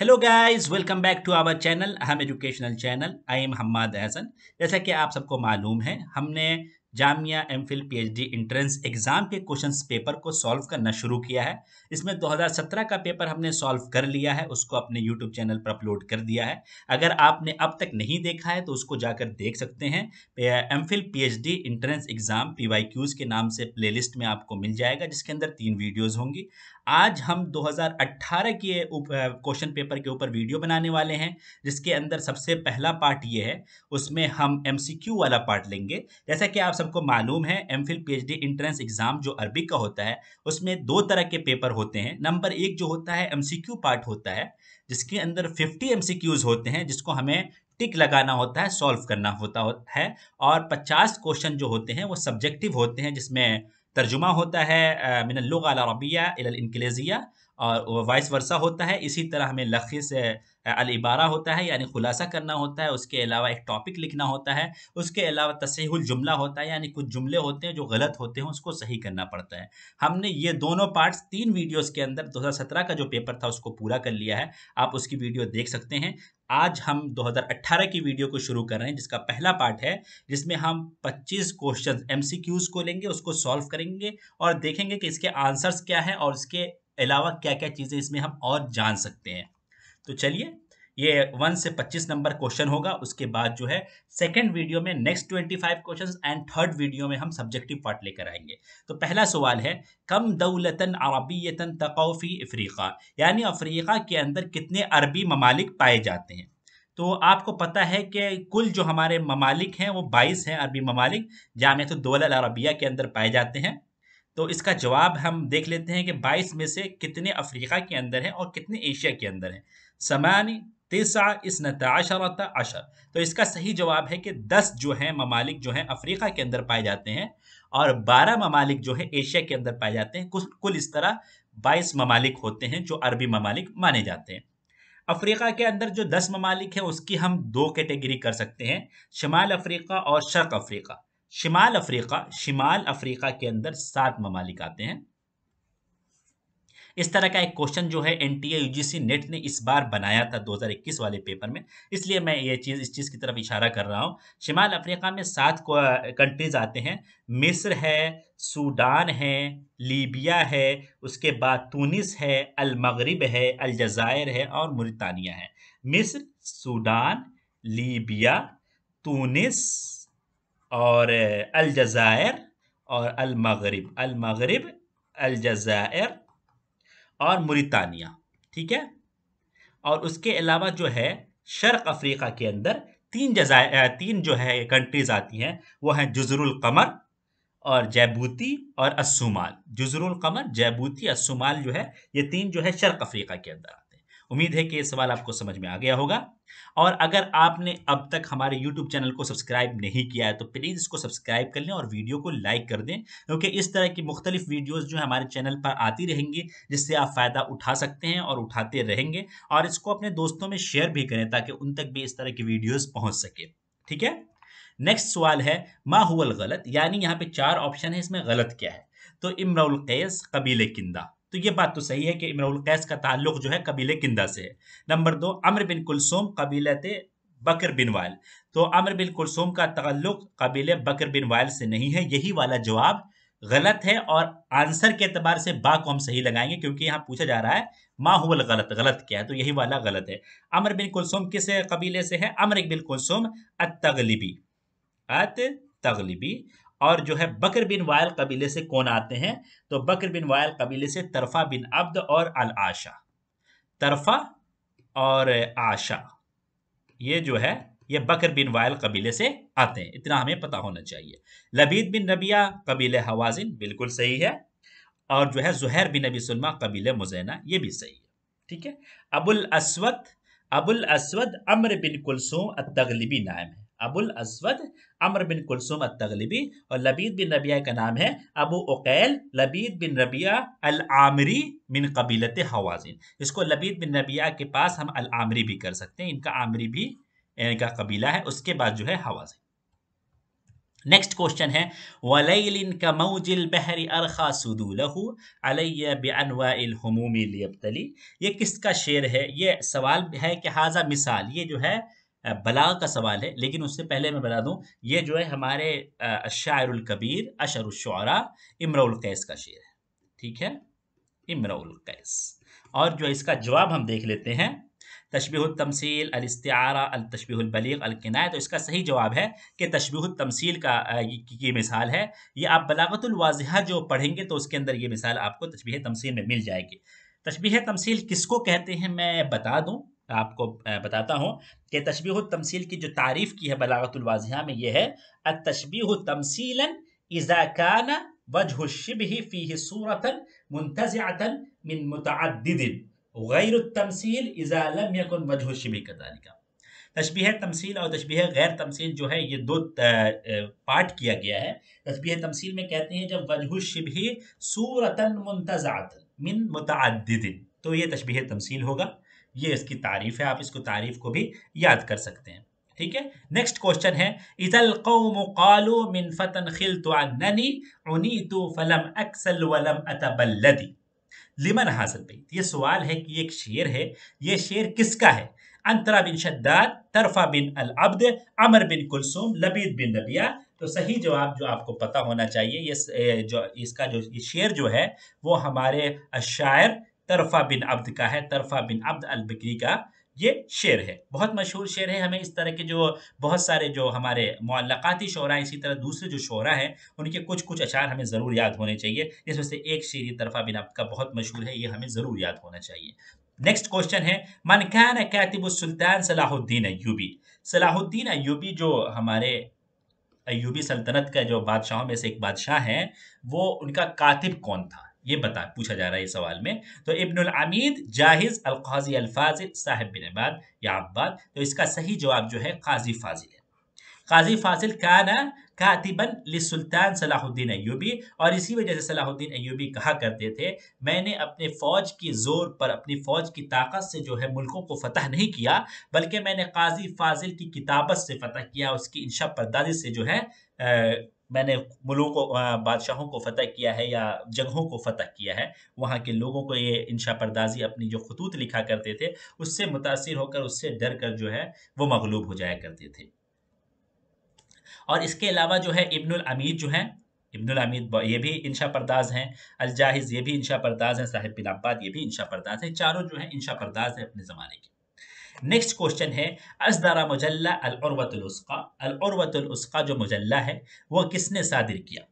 Hello guys welcome back to our channel हम educational channel I am Hammad Ahsan जैसा कि आप सबको मालूम है हमने Jamia M phil P H D entrance exam के क्वेश्चन पेपर को सॉल्व करना शुरू किया है इसमें 2017 का पेपर हमने सॉल्व कर लिया है उसको अपने यूट्यूब चैनल पर अपलोड कर दिया है अगर आपने अब तक नहीं देखा है तो उसको जाकर देख सकते हैं M phil P H D entrance exam P Y Qs के नाम से प्ले में आपको मिल जाएगा जिसके अंदर तीन वीडियोज़ होंगी आज हम 2018 के क्वेश्चन पेपर के ऊपर वीडियो बनाने वाले हैं जिसके अंदर सबसे पहला पार्ट ये है उसमें हम एम वाला पार्ट लेंगे जैसा कि आप सबको मालूम है M phil PhD entrance exam जो अरबिक का होता है उसमें दो तरह के पेपर होते हैं नंबर एक जो होता है एम पार्ट होता है जिसके अंदर फिफ्टी एम होते हैं जिसको हमें टिक लगाना होता है सॉल्व करना होता है और पचास क्वेश्चन जो होते हैं वो सब्जेक्टिव होते हैं जिसमें तर्जुमा होता है मिनलुग अरबिया और वाइस वर्सा होता है इसी तरह हमें लखीस अलबारा होता है यानी खुलासा करना होता है उसके अलावा एक टॉपिक लिखना होता है उसके अलावा तसहुल जुमला होता है यानी कुछ जुमले होते हैं जो गलत होते हैं उसको सही करना पड़ता है हमने ये दोनों पार्ट्स तीन वीडियोस के अंदर 2017 का जो पेपर था उसको पूरा कर लिया है आप उसकी वीडियो देख सकते हैं आज हम 2018 की वीडियो को शुरू कर रहे हैं जिसका पहला पार्ट है जिसमें हम 25 क्वेश्चंस एमसीक्यूज को लेंगे उसको सॉल्व करेंगे और देखेंगे कि इसके आंसर्स क्या है और इसके अलावा क्या क्या चीज़ें इसमें हम और जान सकते हैं तो चलिए ये वन से पच्चीस नंबर क्वेश्चन होगा उसके बाद जो है सेकेंड वीडियो में next twenty five question and third video में हम सब्जेक्टिव पार्ट लेकर आएंगे तो पहला सवाल है कम दौलतन अरबीतन तकौफी अफ्रीका यानी अफ्रीका के अंदर कितने अरबी ममालिक पाए जाते हैं तो आपको पता है कि कुल जो हमारे ममालिक हैं वो बाईस हैं अरबी ममालिक जाम तो दौल अरबिया के अंदर पाए जाते हैं तो इसका जवाब हम देख लेते हैं कि 22 में से कितने अफ्रीका के अंदर हैं और कितने एशिया के अंदर हैं समानी तिसा इसनता अशरत अशर तो इसका सही जवाब है कि दस जो है ममालिक जो हैं अफ्रीका के अंदर पाए जाते हैं और बारह ममालिक जो हैं एशिया के अंदर पाए जाते हैं कुल कुल इस तरह बाईस ममालिक होते हैं जो अरबी ममालिक माने जाते हैं अफ्रीका के अंदर जो दस ममालिक हैं उसकी हम दो कैटेगरी कर सकते हैं शमाल अफ्रीका और शर्क अफ्रीका शमाल अफ्रीका शमाल अफ्रीका के अंदर सात ममालिक आते हैं इस तरह का एक क्वेश्चन जो है एन टी यूजीसी नेट ने इस बार बनाया था 2021 वाले पेपर में इसलिए मैं ये चीज़ इस चीज़ की तरफ इशारा कर रहा हूँ शिमाल अफ्रीका में सात कंट्रीज़ आते हैं मिस्र है सूडान है लीबिया है उसके बाद तूनिस है अलमगरब है अलजायर है और मुरतानिया है मिस्र सूडान लीबिया तूनिस और अलजायर और अलमगरब अलमगरब अलजायर और मुरितानिया ठीक है और उसके अलावा जो है शर्क अफ्रीका के अंदर तीन जजाय तीन जो है कंट्रीज आती हैं वो हैं जुजरुल कमर और जैबूती और असुमाल जुजरुल कमर जैबूती असुमाल जो है ये तीन जो है शर्क अफ्रीका के अंदर उम्मीद है कि ये सवाल आपको समझ में आ गया होगा और अगर आपने अब तक हमारे YouTube चैनल को सब्सक्राइब नहीं किया है तो प्लीज़ इसको सब्सक्राइब कर लें और वीडियो को लाइक कर दें क्योंकि इस तरह की मुख्तलिफ वीडियोस जो है हमारे चैनल पर आती रहेंगी जिससे आप फ़ायदा उठा सकते हैं और उठाते रहेंगे और इसको अपने दोस्तों में शेयर भी करें ताकि उन तक भी इस तरह की वीडियोज़ पहुँच सके ठीक है नेक्स्ट सवाल है मा हुआ गलत यानी यहाँ पर चार ऑप्शन है इसमें गलत क्या है तो इमरुल कैस कबीले किंदा तो ये बात तो सही है कि इमरुल कैस का ताल्लुक जो है कबीले किंदा से है नंबर दो अमर बिन कुलसोम कबीले थे बकर बिन वायल तो अमर बिन कुलसोम का ताल्लुक कबीले बकर बिन वायल से नहीं है यही वाला जवाब गलत है और आंसर के अतबार से बा को हम सही लगाएंगे क्योंकि यहाँ पूछा जा रहा है माहौल गलत गलत क्या है तो यही वाला गलत है अमर बिन कुलसोम किस कबीले से है अमर बिन कुलसोम अत तगलीबी अत तगलीबी और जो है बकर बिन वायल कबीले से कौन आते हैं तो बकर बिन वायल कबीले से तरफा बिन अब्द और अल आशा तरफा और आशा ये जो है ये बकर बिन वायल कबीले से आते हैं इतना हमें पता होना चाहिए लबीद बिन रबिया कबीले हवाजिन बिल्कुल सही है और जो है जहर बिन नबी सलमा कबीले मुजैना ये भी सही है ठीक है अबुल अबुल असवद अम्र बिन कुलसूम तगलबी नायम है अबुल असवद अमर बिन कुलसुम तगलबी और लबीद बिन रबिया का नाम है अबू उकैल लबीद बिन रबिया अल आमरी मिन कबीलत हवाजिन इसको लबीद बिन रबिया के पास हम अल आमरी भी कर सकते हैं इनका आमरी भी इनका कबीला है उसके बाद जो है हवाजिन नेक्स्ट क्वेश्चन है वलैलिन का कमौजिल बहरी अरखा सुदूलहू अलैया बेअनवाइल हमूमी लियबतली ये किसका शेर है ये सवाल है कि हाजा मिसाल ये जो है बला का सवाल है लेकिन उससे पहले मैं बता दूं ये जो है हमारे शायर कबीर अशरुशरा इमराउल कैस का शेर है ठीक है इमराउल कैस और जो इसका जवाब हम देख लेते हैं तशबी तमसील अलस्तारा अल तशबी बलीग तो इसका सही जवाब है कि तशबी तमसील का ये मिसाल है ये आप बलागतवाजहा जो पढ़ेंगे तो उसके अंदर ये मिसाल आपको तशबी तमसील में मिल जाएगी तशबी तमसील किसको कहते हैं मैं बता दूँ आपको बताता हूँ कि तशबी तमसील की जो तारीफ़ की है बलागतुलवाजिया में यह है अ तशबी तमसीलन इजाकान वजह शिब ही फ़ी सूरता मुंतज़ाता मिन मुतदिन गैर तमसील इज़ालम यकुन वजह शिब कदालिका तशबी तमसील और तशबी गैर तमसील जो है ये दो पार्ट किया गया है तशबी तमसील में कहते हैं जब वजह शिब सूरता मुंतज़ात मिन मुतदिन तो ये तशबी तमसील होगा ये इसकी तारीफ है आप इसको तारीफ को भी याद कर सकते हैं ठीक है नेक्स्ट क्वेश्चन है इजल कौम कालो मिन फतन खिल तो ननी उनी तो फलम अक्सल वलम अतबल्लदी लिमन हासिल पे ये सवाल है कि एक शेर है ये शेर किसका है अंतरा बिन शद्दाद तरफा बिन अल अब्द अमर बिन कुलसुम लबीद बिन रबिया तो सही जवाब जो आपको पता होना चाहिए ये जो इसका जो ये शेर जो है वो हमारे शायर तरफा बिन अब्द का है तरफा बिन अब्द अल बकरी का ये शेर है बहुत मशहूर शेर है हमें इस तरह के जो बहुत सारे जो हमारे मौलक़ाती शोरा इसी तरह दूसरे जो शोरा हैं उनके कुछ कुछ अशार हमें ज़रूर याद होने चाहिए इसमें से एक शेर ये तरफा बिन अब्द का बहुत मशहूर है ये हमें ज़रूर याद होना चाहिए नेक्स्ट क्वेश्चन है मनखान कैतब सुल्तान सलाहुद्दीन अयूबी सलाहुद्दीन अयूबी जो हमारे अयूबी सल्तनत का जो बादशाहों में से एक बादशाह हैं वो उनका कातिब कौन था ये बता पूछा जा रहा है सवाल में तो इब्न अमीद जाहिज अलकाजी अलफाजिल साहिब बिन अबाद या अब्बाद तो इसका सही जवाब जो है काजी फाजिल है काजी फाजिल का ना कातिबन सुल्तान सलाहुद्दीन अयूबी और इसी वजह से सलाहुद्दीन अयूबी कहा करते थे मैंने अपने फ़ौज की ज़ोर पर अपनी फ़ौज की ताकत से जो है मुल्कों को फतह नहीं किया बल्कि मैंने काजी फाजिल की किताबत से फतह किया उसकी इनशा परदादी से जो है मैंने मुलों को बादशाहों को फतह किया है या जगहों को फतह किया है वहाँ के लोगों को ये इंशा परदाजी अपनी जो खतूत लिखा करते थे उससे मुतासर होकर उससे डर कर जो है वो मगलूब हो जाया करते थे और इसके अलावा जो है इब्नुल अमीद जो है इब्नुल अमीद ये भी इंशा परदाज हैं अलजाहिज़ ये भी इंशा परदाज हैं साहिब अब्बाद ये भी इंशा परदाज हैं चारों जो है इंशा परदाज हैं अपने ज़माने के नेक्स्ट क्वेश्चन है असदारा मुजल्ला अलरवतुलस्का अलरवतुलस्का जो मुजल्ला है वह किसने सादिर किया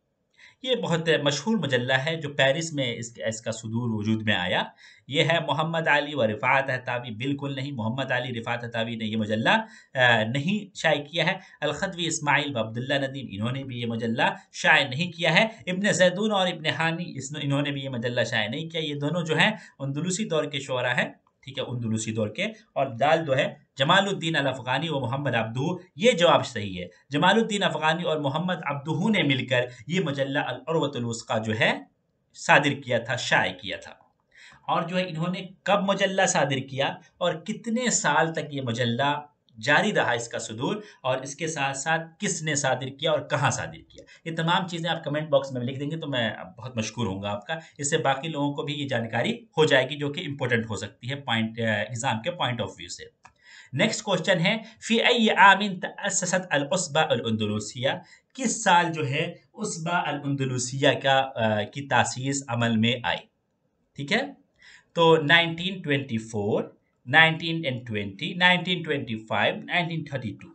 ये बहुत मशहूर मजल्ला है जो पेरिस में इस, इसका सुदूर वजूद में आया ये है मोहम्मद अली व रिफात हतावी बिल्कुल नहीं मोहम्मद अली रिफात हतावी ने यह मजल्ला नहीं शाये किया है अलखदवी इस्माइल व अब्दुल्ला नदीम इन्होंने भी ये मजल्ला शाये नहीं किया है इब्ने जैदून और इबन हानी इस इन्होंने भी ये मजल्ला शाये नहीं किया ये दोनों जो हैं अंदलूसी दौर के शुरा हैं ठीक है उन्दलूसी दौर के और दाल दो तो है जमालुद्दीन अल अफ़गानी और मोहम्मद अब्दू ये जवाब सही है जमालुद्दीन अफ़गानी और मोहम्मद अब्दू ने मिलकर ये मजल्ला अलवतलवस्का जो है सादिर किया था शाये किया था और जो है इन्होंने कब मजल्ला सादिर किया और कितने साल तक ये मजल्ला जारी रहा इसका सुदूर और इसके साथ साथ किसने शादिर किया और कहाँ शादिर किया ये तमाम चीज़ें आप कमेंट बॉक्स में लिख देंगे तो मैं बहुत मशहूर हूँ आपका इससे बाकी लोगों को भी ये जानकारी हो जाएगी जो कि इंपॉर्टेंट हो सकती है पॉइंट एग्जाम के पॉइंट ऑफ व्यू से नेक्स्ट क्वेश्चन है फी आई आमिन तससत अलंदलूसिया किस साल जो है उसबा अलंदलूसिया का आ, की तासीस अमल में आई ठीक है तो 1924 1920, 1925, 1932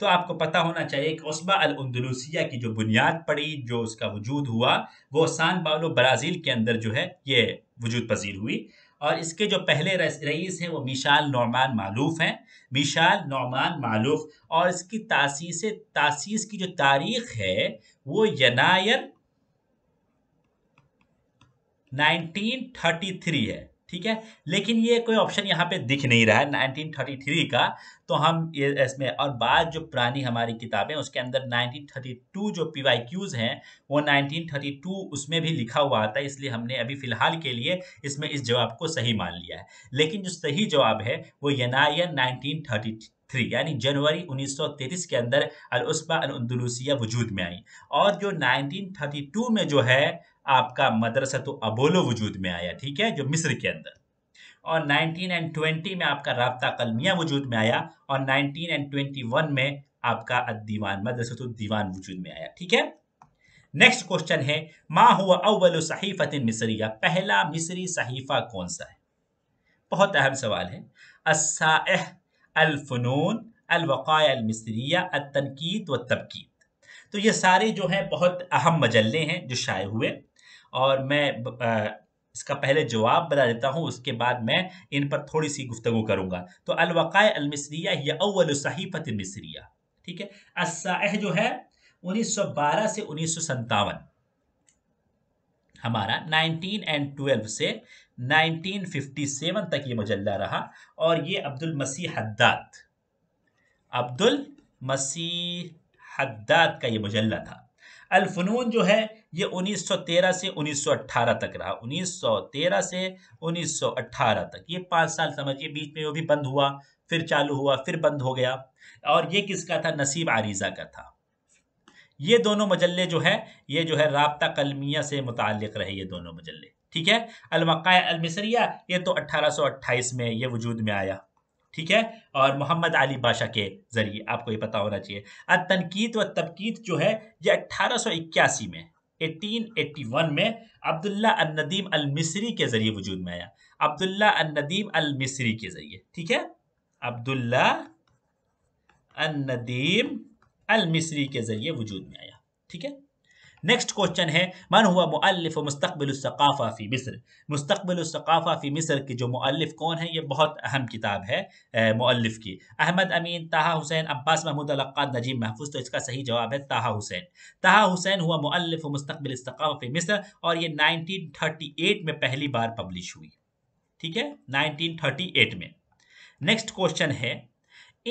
तो आपको पता होना चाहिए कि उस्बा अल अंदलूसिया की जो बुनियाद पड़ी जो उसका वजूद हुआ वो सान बालो ब्राज़ील के अंदर जो है ये वजूद पजीर हुई और इसके जो पहले रईस हैं वो मिशाल नौमान मालूफ हैं मिशाल नौमान मालूफ और इसकी तासीस तासीस की जो तारीख है वो यनायर 1933 है ठीक है लेकिन ये कोई ऑप्शन यहाँ पे दिख नहीं रहा है 1933 का तो हम ये इसमें और बाद जो पुरानी हमारी किताबें उसके अंदर 1932 जो पी वाई क्यूज़ हैं वो 1932 उसमें भी लिखा हुआ आता है इसलिए हमने अभी फ़िलहाल के लिए इसमें इस जवाब को सही मान लिया है लेकिन जो सही जवाब है वो यनायन नाइनटीन थ्री यानी जनवरी 1933 के अंदर अलस्बा अलअंदलूसिया वजूद में आई और जो 1932 में जो है आपका मदरसा तो अबोलो वजूद में आया ठीक है जो मिस्र के अंदर और 19 एंड 20 में आपका रबता कलमिया वजूद में आया और 19 एंड 21 में आपका दीवान मदरसत दीवान वजूद में आया ठीक है नेक्स्ट क्वेश्चन है मा हुआ अव्वल सहीफ़त मिसरिया पहला मिसरी सहीफ़ा कौन सा है बहुत अहम सवाल है असाह अलफनून अलवक़ाया अलमिस्रिया अतनकीद व तबकीद तो ये सारे जो हैं बहुत अहम मजल्ले हैं जो शाये हुए और मैं इसका पहले जवाब बता देता हूँ उसके बाद मैं इन पर थोड़ी सी गुफ्तु करूँगा तो अलवक़ाय अलमिस्रिया या अव्वल सहीफ़त मिस्रिया ठीक है असाह जो है 1912 से उन्नीस सौ हमारा 19 एंड 12 से 1957 तक ये मजल्ला रहा और ये अब्दुल मसीह हद्दात अब्दुल मसीह हद्दात का ये मजल्ला था अलफनून जो है ये 1913 से 1918 तक रहा 1913 से 1918 तक ये पाँच साल समझिए बीच में वो भी बंद हुआ फिर चालू हुआ फिर बंद हो गया और ये किसका था नसीब आरीज़ा का था ये दोनों मजल्ले जो है ये जो है रबता कलमिया से मुतक रहे ये दोनों मजल्ले ठीक है अलमकाय अलमिसरिया ये तो 1828 में ये वजूद में आया ठीक है और मोहम्मद अली बाशाह के ज़रिए आपको ये पता होना चाहिए अब तनकीद व तबकीद जो है ये 1881 में 1881 में अब्दुल्ला नदीम अलमिसरी के ज़रिए वजूद में आया अब्दुल्ला नदीम अलमिसरी के ज़रिए ठीक है अब्दुल्ला नदीम अल मिस्री के ज़रिए वजूद में आया ठीक है नेक्स्ट क्वेश्चन है मन हुआ मुअल्लिफ मुस्तबिलसाफाफ़ी फ़ी मिस्र मुस्तबिलफ़ा फ़ी मिस्र के जो मुअल्लिफ कौन है ये बहुत अहम किताब है मुअल्लिफ की अहमद अमीन ताहा हुसैन अब्बास महमूद अलक़ात नजीम महफूज तो इसका सही जवाब है ताहा हुसैन ताहा हुसैन हुआ मुअल्लिफ मुस्तबिलफ़ा फ़ी मिस्र और ये नाइनटीन थर्टी एट में पहली बार पब्लिश हुई ठीक है नाइनटीन थर्टी एट में नेक्स्ट क्वेश्चन है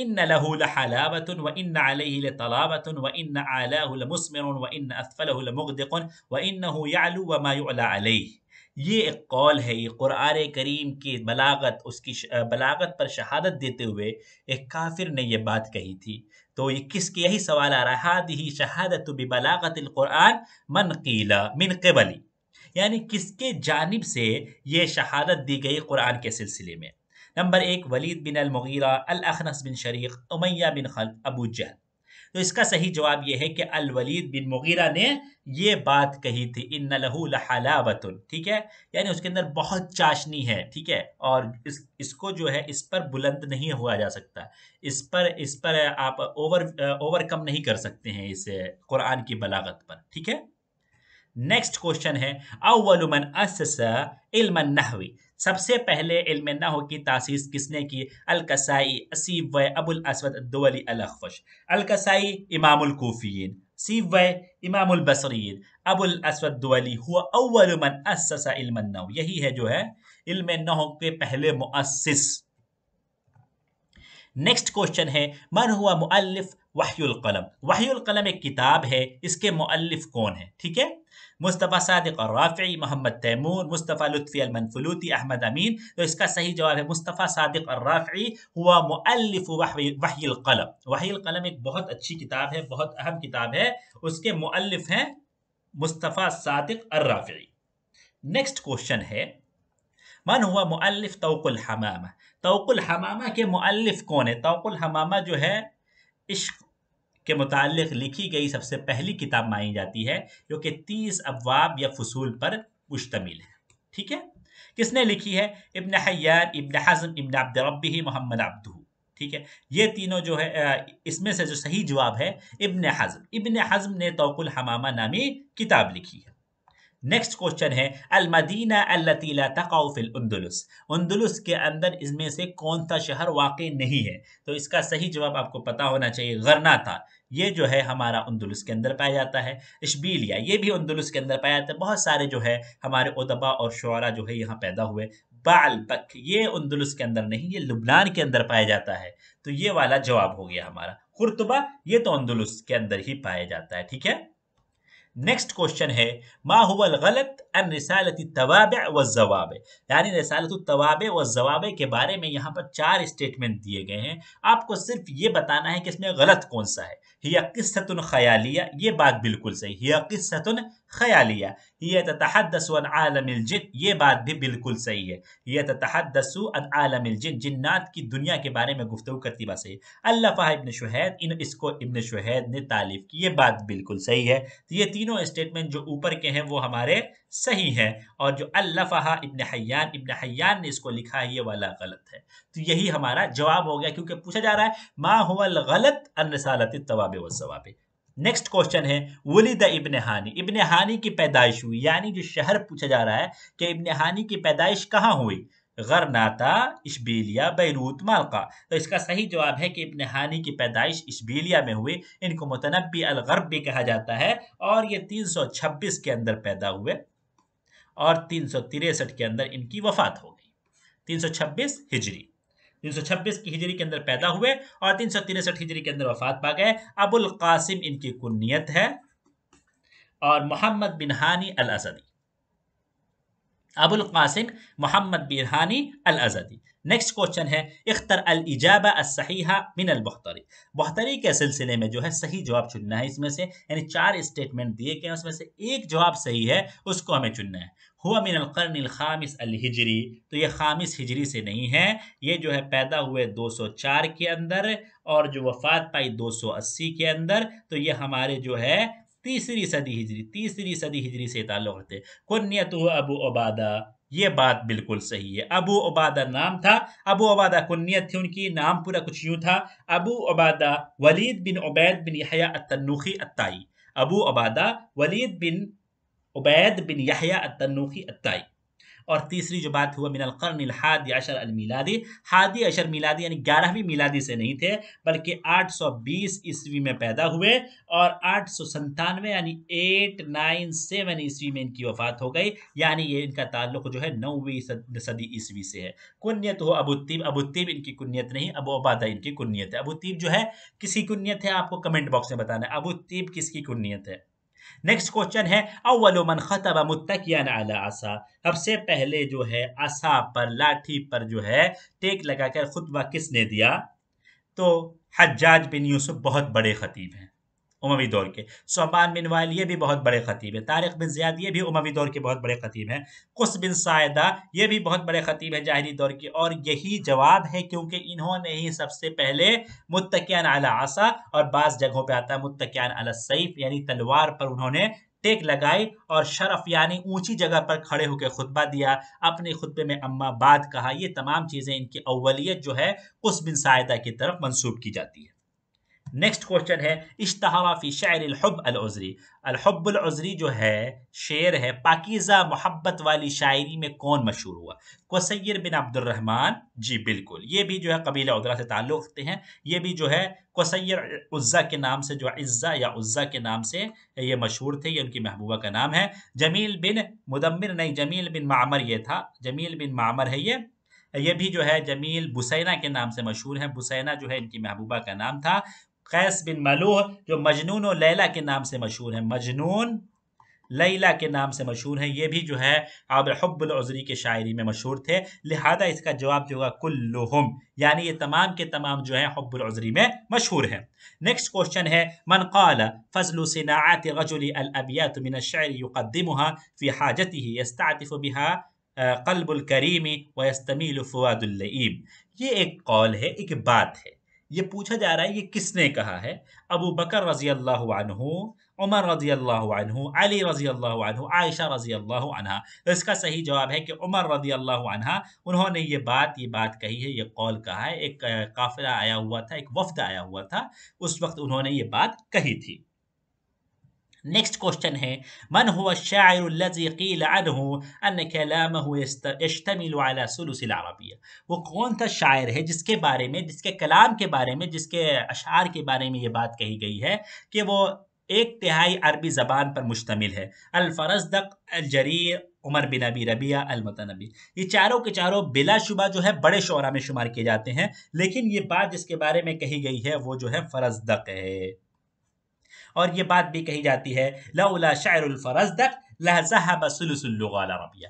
إن له لحلاوة व عليه अलह وإن व لمسمر وإن أسفله لمغدق وإنه يعلو وما يعلى عليه ये एक कौल है ये क़ुरान करीम की बलागत उसकी बलागत पर शहादत देते हुए एक काफिर ने ये बात कही थी तो ये किसके यही सवाल आ रहा है ही शहादत बलागत क़ुरान मन कीला मिन कबली यानी किसके जानब से ये शहादत दी गई क़ुरान के सिलसिले में नंबर एक वलीद बिन अल अलखनस बिन शरीक उमैया बिन खल अबू जहल तो इसका सही जवाब यह है कि अलवलीद बिन मुगीरा ने यह बात कही थी इन लहू लहलावतुन ठीक है यानी उसके अंदर बहुत चाशनी है ठीक है और इस इसको जो है इस पर बुलंद नहीं हुआ जा सकता इस पर इस पर आप ओवर ओवरकम नहीं कर सकते हैं इस कुरान की बलागत पर ठीक है नेक्स्ट क्वेश्चन है अवलुमन अस इल्म नहवी सबसे पहले इल्म नहव की तासीस किसने की अलकसाई असीब व अबुल असवद दोवली अलखश अलकसाई इमामुल कोफियन सीब व इमामुल बसरीन अबुल असवद दोवली हुआ अवलुमन अस इल्म नहव यही है जो है इल्म नहव के पहले मुसिस नेक्स्ट क्वेश्चन है मन हुआ मुअल्लिफ वाह्युल कलम वाह्युल कलम एक किताब है इसके मुअल्लिफ कौन है ठीक है मुस्तफ़ा सदक और राफ़ी मोहम्मद तैमूर मुस्तफ़ा लुफ़ी अलमनफलूती अहमद अमीन तो इसका सही जवाब है मुस्तफ़ा सदक और राफ़ी हुआ मुअल्लिफ वाहिल कलम वाहिल कलम एक बहुत अच्छी किताब है बहुत अहम किताब है उसके मुअल्लिफ हैं मुस्तफ़ा सदक और राफ़ी नेक्स्ट क्वेश्चन है मन हुआ मुअल्लिफ तोकुल हमामा तोकुल हमामा के मुअल्लिफ कौन है तोकुल हमामा जो है इश्क के मुतालिक लिखी गई सबसे पहली किताब मानी जाती है जो कि तीस अबवाब या फसूल पर मुश्तमिल है ठीक है किसने लिखी है इबन हयार इबन हज़म इबन अब्दरबी मोहम्मद अब्दू ठीक है ये तीनों जो है इसमें से जो सही जवाब है इबन हज़म इबन हज़म ने तोकुल हमामा नामी किताब लिखी है नेक्स्ट क्वेश्चन है अलमदीना अल्लतीला तकाउफिल उन्दुलस के अंदर इसमें से कौन सा शहर वाक़ नहीं है तो इसका सही जवाब आपको पता होना चाहिए गरना था ये जो है हमारा उन्दुलस के अंदर पाया जाता है इशबीलिया ये भी उन्दुलस के अंदर पाया जाता है बहुत सारे जो है हमारे उदबा और शुरा जो है यहाँ पैदा हुए बालबक ये उन्दुलस के अंदर नहीं ये लुबनान के अंदर पाया जाता है तो ये वाला जवाब हो गया हमारा खुरतबा ये तो उन्दुलस के अंदर ही पाया जाता है ठीक है नेक्स्ट क्वेश्चन है माहौल गलत एंड रसालत तवाब व जवाब यानी रिसालत तवाब व जवाब के बारे में यहाँ पर चार स्टेटमेंट दिए गए हैं आपको सिर्फ ये बताना है कि इसमें गलत कौन सा है हिया किस्सतुन ख्यालिया ये बात बिल्कुल सही हिया किस्सतुन खयालिया ये तहदस आलम जिन ये बात भी बिल्कुल सही है ये तहदस आलम जिन जिन्नात की दुनिया के बारे में गुफ्तु करती बात सही अल्लाह इबन शहैद इन इसको इबन शहैद ने तालीफ की ये बात बिल्कुल सही है तो ये तीनों स्टेटमेंट जो ऊपर के हैं वो हमारे सही हैं और जो अल्लाह इबन हयान इबन हयान ने इसको लिखा है ये वाला गलत है तो यही हमारा जवाब हो गया क्योंकि पूछा जा रहा है माहौल गलत अन रसालत तवाब व नेक्स्ट क्वेश्चन है the Ibn Hani Ibn Hani की पैदाइश हुई यानी जो शहर पूछा जा रहा है कि इबन हानी की पैदाइश कहाँ हुई गरनाता इशबेलिया बैरूत मालका तो इसका सही जवाब है कि इबन हानी की पैदाइश इशबेलिया में हुई इनको मुतनबी अलगरब भी कहा जाता है और ये 326 के अंदर पैदा हुए और तीन के अंदर इनकी वफात हो गई छब्बीस हिजरी 326 की हिजरी के अंदर पैदा हुए और तीन सौ तिरसठ हिजरी के अंदर वफात पा गए अबुल कासिम इनकी कुन्नीत है और Muhammad bin Hani al Azdi Abul Qasim Muhammad bin Hani al Azdi next question है इख्तर अल इजाबा सहीहा मिन अल बख्तरी बख्तरी के सिलसिले में जो है सही जवाब चुनना है इसमें से यानी चार स्टेटमेंट दिए गए उसमें से एक जवाब सही है उसको हमें चुनना है हुआ मिन अलकर ख़ामिस अलहिजरी तो ये ख़ामिस हिजरी से नहीं है ये जो है पैदा हुए 204 के अंदर और जो वफ़ात पाई 280 के अंदर तो ये हमारे जो है तीसरी सदी हिजरी तीसरी सदी हिजरी से ताल्लुक़ रखते कुन्नीत अबू उबादा ये बात बिल्कुल सही है अबू उबादा नाम था अबू उबादा कुन्नीत थी उनकी नाम पूरा कुछ यूँ था अबू उबादा वलीद बिन उबैद बिन यहया तन्नुख़ी अत्ताई अबू उबादा वलीद बिन उबैद बिन यहिया तनुखी अत्ताई और तीसरी जो बात हुआ मिनलकर्न हादी अशर मिलादी हादी अशर मिलादी यानी ग्यारहवीं मिलादी से नहीं थे बल्कि 820 ईस्वी में पैदा हुए और आठ सौ संतानवे यानी एट नाइन सेवन ईस्वी में इनकी वफात हो गई यानी ये इनका ताल्लुक जो है नौवीं सदी ईस्वी से है कुन्यत हो अबुतीब अबुतीब इनकी कुन्यत नहीं अबू अबादा इनकी कुन्यत है अबुतीब जो है किसकी कुन्यत है आपको कमेंट बॉक्स में बताना है अबुतीब किसकी कुन्यत है नेक्स्ट क्वेश्चन है अवलोमन खतब मुत्तकियान आला आसा सबसे पहले जो है आसा पर लाठी पर जो है टेक लगाकर खुतबा किसने दिया तो हज्जाज बिन यूसुफ बहुत बड़े खतीब हैं उमवी दौर के सोबान बिन वाल ये भी बहुत बड़े खतीब है तारिक बिन ज़ियाद ये भी उमवी दौर के बहुत बड़े खतीब हैं कुस बिन सायदा ये भी बहुत बड़े खतीब हैं जाहरी दौर के और यही जवाब है क्योंकि इन्होंने ही सबसे पहले मुतकियान अला आसा और बास जगहों पर आता है मुतकियान अला सैफ़ यानी तलवार पर उन्होंने टेक लगाई और शरफ यानी ऊंची जगह पर खड़े होकर खुतबा दिया अपने खुतबे में अम्मा बाद कहा ये तमाम चीज़ें इनकी अवलियत जो है कुस बिन सायदा की तरफ मंसूब की जाती है नेक्स्ट क्वेश्चन है इश्तहारा फी शायर अलहब अलजरी अलहब अलजरी जो है शेर है पाकिज़ा मोहब्बत वाली शायरी में कौन मशहूर हुआ कोसैर बिन अब्दुलरहमान जी बिल्कुल ये भी जो है कबीला उदरा से ताल्लुक़ रखते हैं ये भी जो है कोसैर उज़्ज़ा के नाम से जो इज़्ज़ा या उज़्ज़ा के नाम से ये मशहूर थे ये उनकी महबूबा का नाम है जमील बिन मुदमिर नहीं जमील बिन मामर ये था जमील बिन मामर है ये ये भी जो है जमील बुसैना के नाम से मशहूर है बुसैना जो है इनकी महबूबा का नाम था कैस बिन मलूह जो मजनून और लैला के नाम से मशहूर हैं मजनून लैला के नाम से मशहूर हैं ये भी जो है आब हब्बुलजरी के शायरी में मशहूर थे लिहाजा इसका जवाब जो होगा कुल्लुहम यानी ये तमाम के तमाम जो हैं हब्बुलजरी में मशहूर हैं नेक्स्ट क्वेश्चन है मन काल फजल सनात गजुलबियात मिन शायर युक़दमहा फ़ी हाजती यस्ताफ़ बिहा कलबुल करीमी व यस्तमील फ़वादुल्लईम ये एक कौल है एक बात है ये पूछा जा रहा है ये किसने कहा है अबू बकर रजी अल्लाह उमर रजी अल्लाह अली रजी अल्लाह आयशा रजी अल्लाह तो इसका सही जवाब है कि उमर रजी अल्लाह उन्होंने ये बात ये बात कही है ये कौल कहा है एक काफिला आया हुआ था एक वफ़द आया हुआ था उस वक्त उन्होंने ये बात कही थी नेक्स्ट क्वेश्चन है मन हुआ शायर क़ील अन वो कौन सा शायर है जिसके बारे में जिसके कलाम के बारे में जिसके अशार के बारे में ये बात कही गई है कि वो एक तिहाई अरबी ज़बान पर मुश्तमिल है अलफरजदक अलजरीर उमर बिन अबी रबिया अलमतनबी ये चारों के चारों बिलाशुबा जो है बड़े शरा में शुमार किए जाते हैं लेकिन ये बात जिसके बारे में कही गई है वो जो है फरजदक है और ये बात भी कही जाती है लौला शायरफरजदक लहजहब सलसलुगाबिया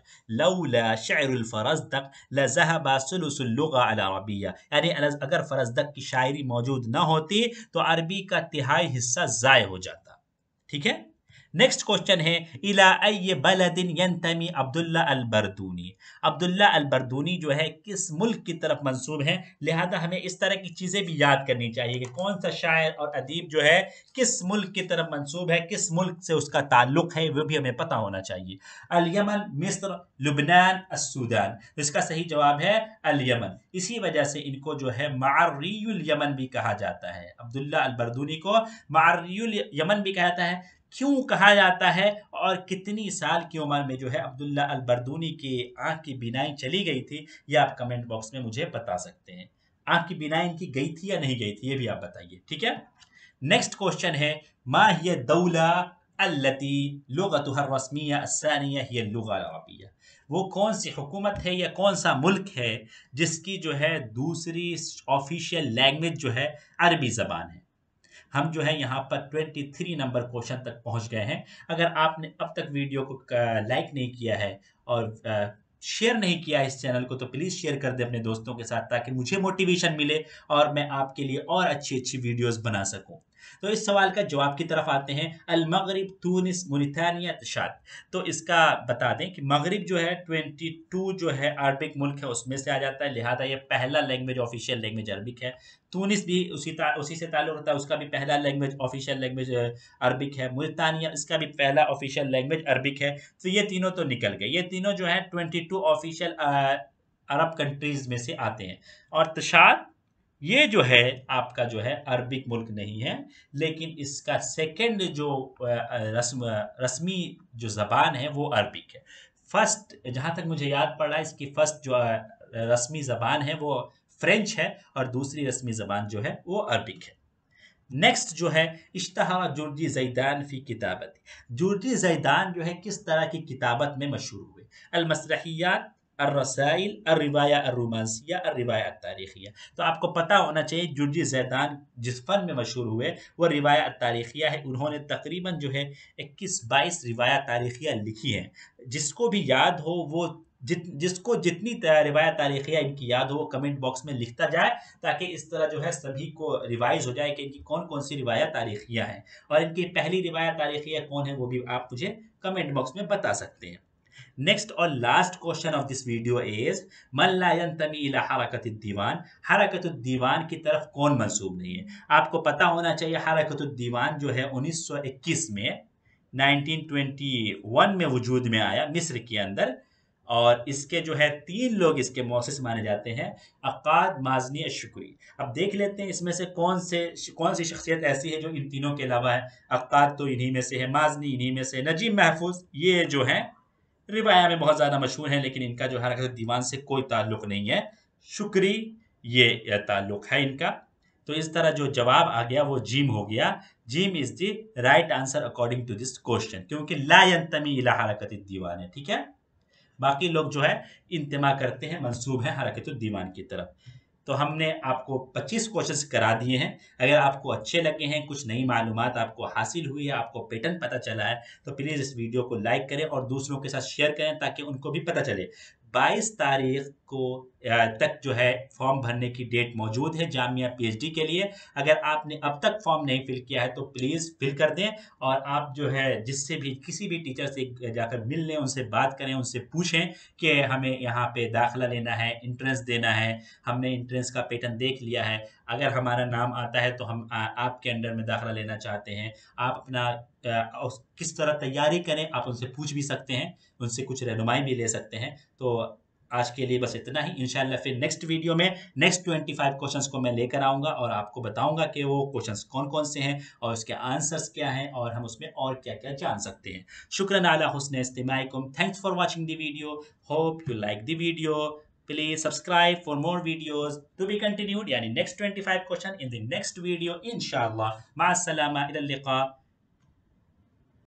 यानी अगर फरजदक की शायरी मौजूद ना होती तो अरबी का तिहाई हिस्सा ज़ाय हो जाता ठीक है नेक्स्ट क्वेश्चन है इला बलदिन यंतमी अब्दुल्ला अल बरदूनी अब्दुल्ला अल बरदूनी जो है किस मुल्क की तरफ मंसूब है लिहाजा हमें इस तरह की चीज़ें भी याद करनी चाहिए कि कौन सा शायर और अदीब जो है किस मुल्क की तरफ मंसूब है किस मुल्क से उसका ताल्लुक है वह भी हमें पता होना चाहिए अलयमन मिस्र लुबनान असुदान तो इसका सही जवाब है अलयमन इसी वजह से इनको जो है मारियुल यमन भी कहा जाता है अब्दुल्ला अल बरदूनी को मारियुल यमन भी कहता है क्यों कहा जाता है और कितनी साल की उम्र में जो है अब्दुल्ला अलबरदूनी के आँख की बिनाई चली गई थी ये आप कमेंट बॉक्स में मुझे बता सकते हैं आँख की बिनाई इनकी गई थी या नहीं गई थी ये भी आप बताइए ठीक है नेक्स्ट क्वेश्चन है मा हिय दौला अल्लती लगतहर रस्मिया असानिया वो कौन सी हुकूमत है या कौन सा मुल्क है जिसकी जो है दूसरी ऑफिशियल लैंग्वेज जो है अरबी ज़बान है हम जो है यहाँ पर 23 नंबर क्वेश्चन तक पहुँच गए हैं अगर आपने अब तक वीडियो को लाइक नहीं किया है और शेयर नहीं किया इस चैनल को तो प्लीज़ शेयर कर दें अपने दोस्तों के साथ ताकि मुझे मोटिवेशन मिले और मैं आपके लिए और अच्छी अच्छी वीडियोज़ बना सकूं तो इस सवाल का जवाब की तरफ आते हैं अल मगरिब तूनिस मोरितानिया तशाद तो इसका बता दें कि मगरब जो है ट्वेंटी टू जो है अरबिक मुल्क है उसमें से आ जाता है लिहाजा ये पहला लैंग्वेज ऑफिशियल लैंग्वेज अरबिक है तूनिस भी उसी ता, उसी से ताल्लुक़ रहता है उसका भी पहला लैंग्वेज ऑफिशियल लैंग्वेज अरबिक है मुल्तानिया इसका भी पहला ऑफिशियल लैंग्वेज अरबिक है तो ये तीनों तो निकल गए ये तीनों जो है twenty two official Arab countries में से आते हैं और तशाद ये जो है आपका जो है अरबिक मुल्क नहीं है लेकिन इसका सेकंड जो रस्म रस्मी जो ज़बान है वो अरबिक है फर्स्ट जहाँ तक मुझे याद पड़ रहा है इसकी फर्स्ट जो रस्मी ज़बान है वो फ्रेंच है और दूसरी रस्मी ज़बान जो है वो अरबिक है नेक्स्ट जो है इश्तहा जुर्जी जैदान फ़ी किताबत जुर्जी जैदान जो है किस तरह की किताबत में मशहूर हुए अलमसरहियात अर्रसाइल अर्रिवाया अर्रोमांसिया अर्रिवाया तारीखिया तो आपको पता होना चाहिए जुर्जी जैतान जिस फन में मशहूर हुए वह रिवाया तारीखिया है उन्होंने तकरीबन जो है इक्कीस बाईस रिवाया तारीखिया लिखी हैं जिसको भी याद हो वो जित जिसको जितनी रिवायत तारीख़ियाँ इनकी याद हो कमेंट बॉक्स में लिखता जाए ताकि इस तरह जो है सभी को रिवाइज हो जाए कि इनकी कौन कौन सी रिवायत तारीखियाँ हैं और इनकी पहली रिवायत तारीख़ियाँ कौन है वो भी आप मुझे कमेंट बॉक्स में बता सकते हैं Next or last question of this video is मन ला हरकत दीवान हरकत दीवान की तरफ कौन मंसूब नहीं है आपको पता होना चाहिए हरकत दीवान जो है 1921 में 1921 में वजूद में आया मिस्र के अंदर और इसके जो है तीन लोग इसके मोसिस माने जाते हैं अकाद माजनी शुक्री अब देख लेते हैं इसमें से कौन से कौन सी शख्सियत ऐसी है जो इन तीनों के अलावा है अकाद तो इन्हीं में से है माजनी इन्हीं में से नजीब महफूज ये जो है रिवाया में बहुत ज़्यादा मशहूर हैं लेकिन इनका जो हरकत दीवान से कोई ताल्लुक नहीं है शुक्री ये ताल्लुक है इनका तो इस तरह जो जवाब आ गया वो जीम हो गया जीम is the right answer according to this question क्योंकि तमी इला हरकत दीवान है ठीक है बाकी लोग जो है इंतमा करते हैं मंसूब है हरकत दीवान की तरफ तो हमने आपको 25 क्वेश्चंस करा दिए हैं अगर आपको अच्छे लगे हैं कुछ नई मालूम आपको हासिल हुई है आपको पैटर्न पता चला है तो प्लीज़ इस वीडियो को लाइक करें और दूसरों के साथ शेयर करें ताकि उनको भी पता चले 22 तारीख को तक जो है फॉर्म भरने की डेट मौजूद है जामिया पीएचडी के लिए अगर आपने अब तक फॉर्म नहीं फिल किया है तो प्लीज़ फिल कर दें और आप जो है जिससे भी किसी भी टीचर से जाकर मिल लें उनसे बात करें उनसे पूछें कि हमें यहाँ पे दाखिला लेना है इंट्रेंस देना है हमने इंट्रेंस का पैटर्न देख लिया है अगर हमारा नाम आता है तो हम आपके अंडर में दाखिला लेना चाहते हैं आप अपना आ, किस तरह तैयारी करें आप उनसे पूछ भी सकते हैं उनसे कुछ रहनुमाई भी ले सकते हैं तो आज के लिए बस इतना ही इनशाला फिर नेक्स्ट वीडियो में नेक्स्ट ट्वेंटी फाइव क्वेश्चन को मैं लेकर आऊँगा और आपको बताऊँगा कि वो क्वेश्चन कौन कौन से हैं और उसके आंसर्स क्या हैं और हम उसमें और क्या क्या जान सकते हैं शुक्र नाला हुसन इस्तेमाकुम thanks for watching the video hope you like the video please subscribe for more videos to be continued यानी next twenty question in the next video. Inshallah. مع